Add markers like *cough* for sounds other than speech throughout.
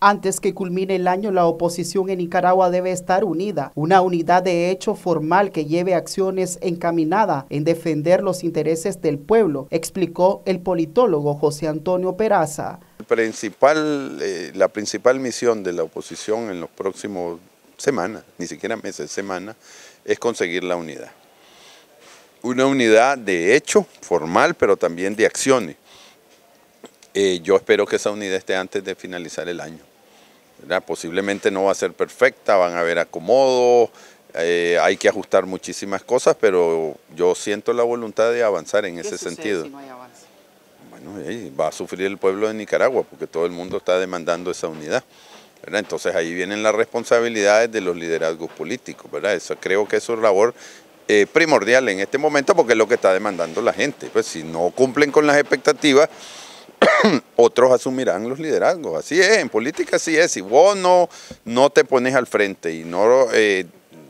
Antes que culmine el año, la oposición en Nicaragua debe estar unida, una unidad de hecho formal que lleve acciones encaminadas en defender los intereses del pueblo, explicó el politólogo José Antonio Peraza. Eh, la principal misión de la oposición en los próximos semanas, ni siquiera meses, semanas, es conseguir la unidad. Una unidad de hecho formal, pero también de acciones eh, yo espero que esa unidad esté antes de finalizar el año. Posiblemente no va a ser perfecta, van a haber acomodos, eh, hay que ajustar muchísimas cosas, pero yo siento la voluntad de avanzar en ese sentido. Si no hay Bueno, va a sufrir el pueblo de Nicaragua porque todo el mundo está demandando esa unidad. Entonces ahí vienen las responsabilidades de los liderazgos políticos. ¿verdad? Eso, creo que es su labor eh, primordial en este momento porque es lo que está demandando la gente. Pues si no cumplen con las expectativas, *coughs* otros asumirán los liderazgos. Así es, en política así es. Si vos no, te pones al frente y no, eh,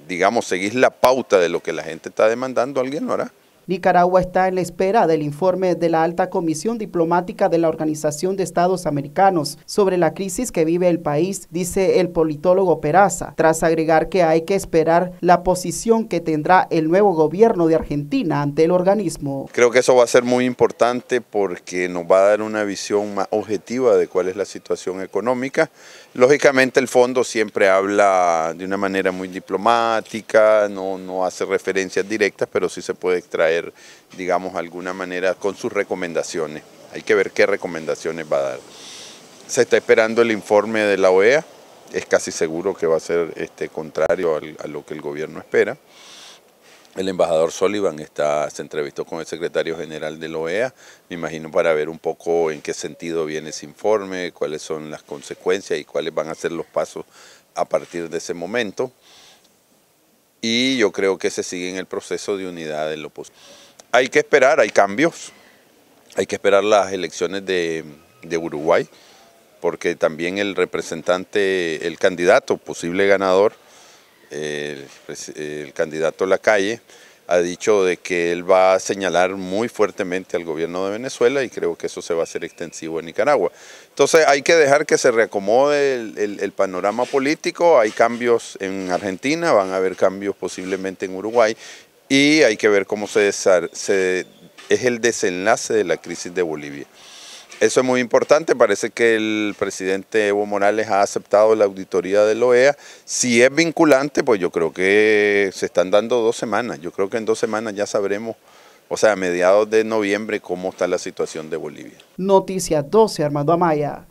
digamos, seguís la pauta de lo que la gente está demandando, alguien lo hará. Nicaragua está en la espera del informe de la alta comisión diplomática de la Organización de Estados Americanos sobre la crisis que vive el país, dice el politólogo Peraza, tras agregar que hay que esperar la posición que tendrá el nuevo gobierno de Argentina ante el organismo. Creo que eso va a ser muy importante porque nos va a dar una visión más objetiva de cuál es la situación económica. Lógicamente el fondo siempre habla de una manera muy diplomática, no, no hace referencias directas, pero sí se puede extraer digamos, alguna manera con sus recomendaciones. Hay que ver qué recomendaciones va a dar. Se está esperando el informe de la OEA, es casi seguro que va a ser este, contrario a lo que el gobierno espera. El embajador Sullivan está, se entrevistó con el secretario general de la OEA, me imagino para ver un poco en qué sentido viene ese informe, cuáles son las consecuencias y cuáles van a ser los pasos a partir de ese momento y yo creo que se sigue en el proceso de unidad de la oposición. Hay que esperar, hay cambios, hay que esperar las elecciones de, Uruguay, porque también el representante, el candidato, posible ganador, eh, el, el la calle ha dicho de que él va a señalar muy fuertemente al gobierno de Venezuela y creo que eso se va a hacer extensivo en Nicaragua. Entonces hay que dejar que se reacomode el, panorama político, hay cambios en Argentina, van a haber cambios posiblemente en Uruguay y hay que ver cómo se, es el desenlace de la crisis de Bolivia. Eso es muy importante, parece que el presidente Evo Morales ha aceptado la auditoría de la e OEA. Si es vinculante, pues yo creo que se están dando dos semanas. Yo creo que en dos semanas ya sabremos, o sea, a mediados de noviembre, cómo está la situación de Bolivia. Noticias 12, Armando Amaya.